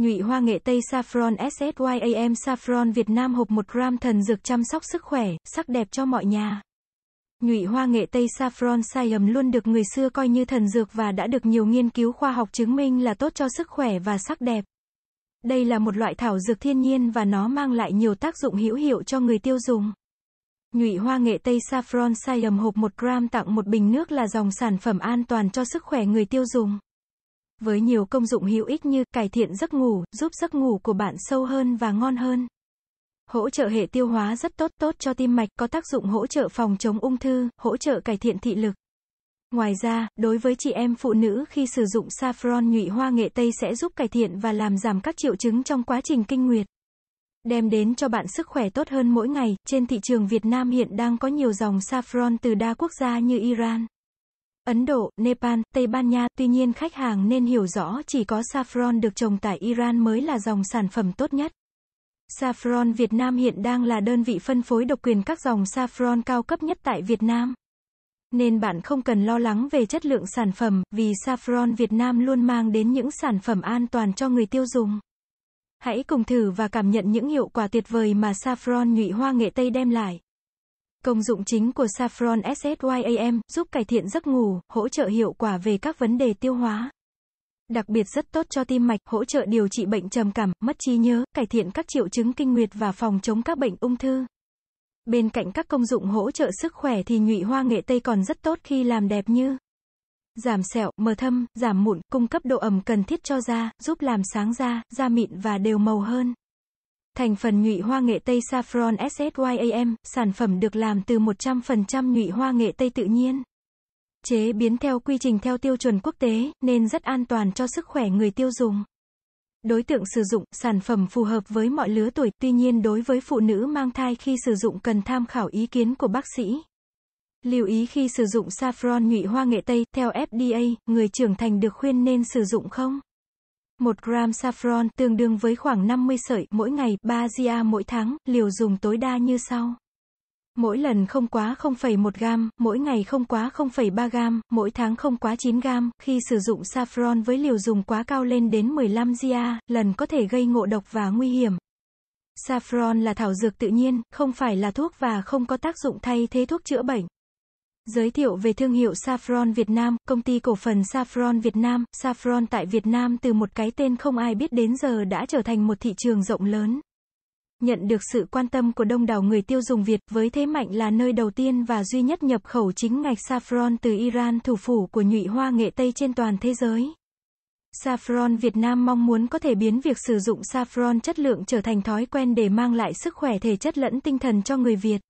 Nhụy hoa nghệ Tây Saffron SSYAM Saffron Việt Nam hộp 1 gram thần dược chăm sóc sức khỏe, sắc đẹp cho mọi nhà. Nhụy hoa nghệ Tây Saffron Siam luôn được người xưa coi như thần dược và đã được nhiều nghiên cứu khoa học chứng minh là tốt cho sức khỏe và sắc đẹp. Đây là một loại thảo dược thiên nhiên và nó mang lại nhiều tác dụng hữu hiệu cho người tiêu dùng. Nhụy hoa nghệ Tây Saffron Siam hộp 1 gram tặng một bình nước là dòng sản phẩm an toàn cho sức khỏe người tiêu dùng với nhiều công dụng hữu ích như cải thiện giấc ngủ, giúp giấc ngủ của bạn sâu hơn và ngon hơn. Hỗ trợ hệ tiêu hóa rất tốt tốt cho tim mạch, có tác dụng hỗ trợ phòng chống ung thư, hỗ trợ cải thiện thị lực. Ngoài ra, đối với chị em phụ nữ khi sử dụng saffron nhụy hoa nghệ tây sẽ giúp cải thiện và làm giảm các triệu chứng trong quá trình kinh nguyệt. Đem đến cho bạn sức khỏe tốt hơn mỗi ngày, trên thị trường Việt Nam hiện đang có nhiều dòng saffron từ đa quốc gia như Iran. Ấn Độ, Nepal, Tây Ban Nha. Tuy nhiên khách hàng nên hiểu rõ chỉ có saffron được trồng tại Iran mới là dòng sản phẩm tốt nhất. Saffron Việt Nam hiện đang là đơn vị phân phối độc quyền các dòng saffron cao cấp nhất tại Việt Nam. Nên bạn không cần lo lắng về chất lượng sản phẩm, vì saffron Việt Nam luôn mang đến những sản phẩm an toàn cho người tiêu dùng. Hãy cùng thử và cảm nhận những hiệu quả tuyệt vời mà saffron nhụy hoa nghệ Tây đem lại. Công dụng chính của Saffron SSYAM giúp cải thiện giấc ngủ, hỗ trợ hiệu quả về các vấn đề tiêu hóa. Đặc biệt rất tốt cho tim mạch, hỗ trợ điều trị bệnh trầm cảm, mất trí nhớ, cải thiện các triệu chứng kinh nguyệt và phòng chống các bệnh ung thư. Bên cạnh các công dụng hỗ trợ sức khỏe thì nhụy hoa nghệ tây còn rất tốt khi làm đẹp như giảm sẹo, mờ thâm, giảm mụn, cung cấp độ ẩm cần thiết cho da, giúp làm sáng da, da mịn và đều màu hơn. Thành phần nhụy hoa nghệ tây Saffron SSYAM, sản phẩm được làm từ 100% nhụy hoa nghệ tây tự nhiên. Chế biến theo quy trình theo tiêu chuẩn quốc tế, nên rất an toàn cho sức khỏe người tiêu dùng. Đối tượng sử dụng, sản phẩm phù hợp với mọi lứa tuổi, tuy nhiên đối với phụ nữ mang thai khi sử dụng cần tham khảo ý kiến của bác sĩ. Lưu ý khi sử dụng saffron nhụy hoa nghệ tây, theo FDA, người trưởng thành được khuyên nên sử dụng không? 1 gram saffron tương đương với khoảng 50 sợi mỗi ngày, 3 gia mỗi tháng, liều dùng tối đa như sau. Mỗi lần không quá 0,1 gram, mỗi ngày không quá 0,3 gram, mỗi tháng không quá 9 gram, khi sử dụng saffron với liều dùng quá cao lên đến 15 gia, lần có thể gây ngộ độc và nguy hiểm. Saffron là thảo dược tự nhiên, không phải là thuốc và không có tác dụng thay thế thuốc chữa bệnh. Giới thiệu về thương hiệu Saffron Việt Nam, công ty cổ phần Saffron Việt Nam, Saffron tại Việt Nam từ một cái tên không ai biết đến giờ đã trở thành một thị trường rộng lớn. Nhận được sự quan tâm của đông đảo người tiêu dùng Việt, với thế mạnh là nơi đầu tiên và duy nhất nhập khẩu chính ngạch saffron từ Iran thủ phủ của nhụy hoa nghệ Tây trên toàn thế giới. Saffron Việt Nam mong muốn có thể biến việc sử dụng saffron chất lượng trở thành thói quen để mang lại sức khỏe thể chất lẫn tinh thần cho người Việt.